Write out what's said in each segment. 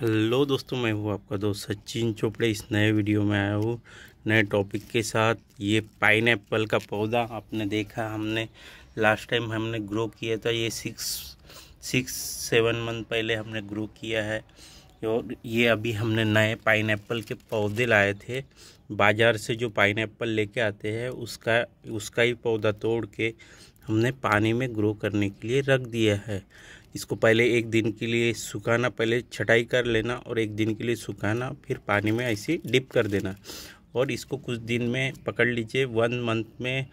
hello दोस्तों मैं हूँ आपका दोस्त सचिन चोपड़े इस नए वीडियो में आया हूँ नए टॉपिक के साथ ये पाइन का पौधा आपने देखा हमने लास्ट टाइम हमने ग्रो किया था ये सिक्स सिक्स सेवन मंथ पहले हमने ग्रो किया है और ये अभी हमने नए पाइन के पौधे लाए थे बाज़ार से जो पाइन लेके आते हैं उसका उसका ही पौधा तोड़ के हमने पानी में ग्रो करने के लिए रख दिया है इसको पहले एक दिन के लिए सुखाना पहले छटाई कर लेना और एक दिन के लिए सुखाना फिर पानी में ऐसे डिप कर देना और इसको कुछ दिन में पकड़ लीजिए वन मंथ में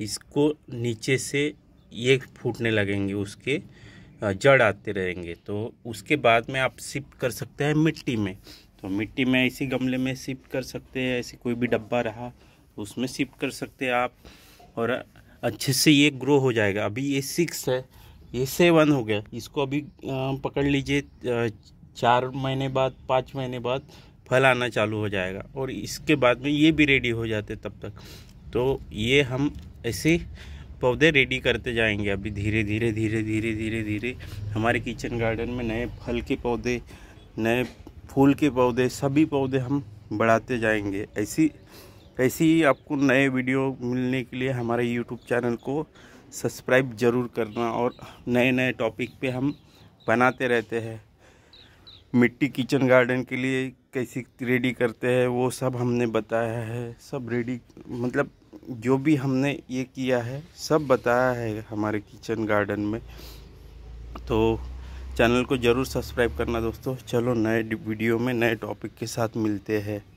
इसको नीचे से ये फूटने लगेंगे उसके जड़ आते रहेंगे तो उसके बाद में आप शिफ्ट कर सकते हैं मिट्टी में तो मिट्टी में ऐसी गमले में शिफ्ट कर सकते हैं ऐसे कोई भी डब्बा रहा उसमें शिफ्ट कर सकते हैं आप और अच्छे से ये ग्रो हो जाएगा अभी ये सिक्स है ये सेवन हो गया इसको अभी पकड़ लीजिए चार महीने बाद पाँच महीने बाद फल आना चालू हो जाएगा और इसके बाद में ये भी रेडी हो जाते तब तक तो ये हम ऐसे पौधे रेडी करते जाएंगे अभी धीरे धीरे धीरे धीरे धीरे धीरे हमारे किचन गार्डन में नए फल के पौधे नए फूल के पौधे सभी पौधे हम बढ़ाते जाएंगे ऐसी ऐसी ही आपको नए वीडियो मिलने के लिए हमारे यूट्यूब चैनल को सब्सक्राइब ज़रूर करना और नए नए टॉपिक पे हम बनाते रहते हैं मिट्टी किचन गार्डन के लिए कैसे रेडी करते हैं वो सब हमने बताया है सब रेडी मतलब जो भी हमने ये किया है सब बताया है हमारे किचन गार्डन में तो चैनल को ज़रूर सब्सक्राइब करना दोस्तों चलो नए वीडियो में नए टॉपिक के साथ मिलते हैं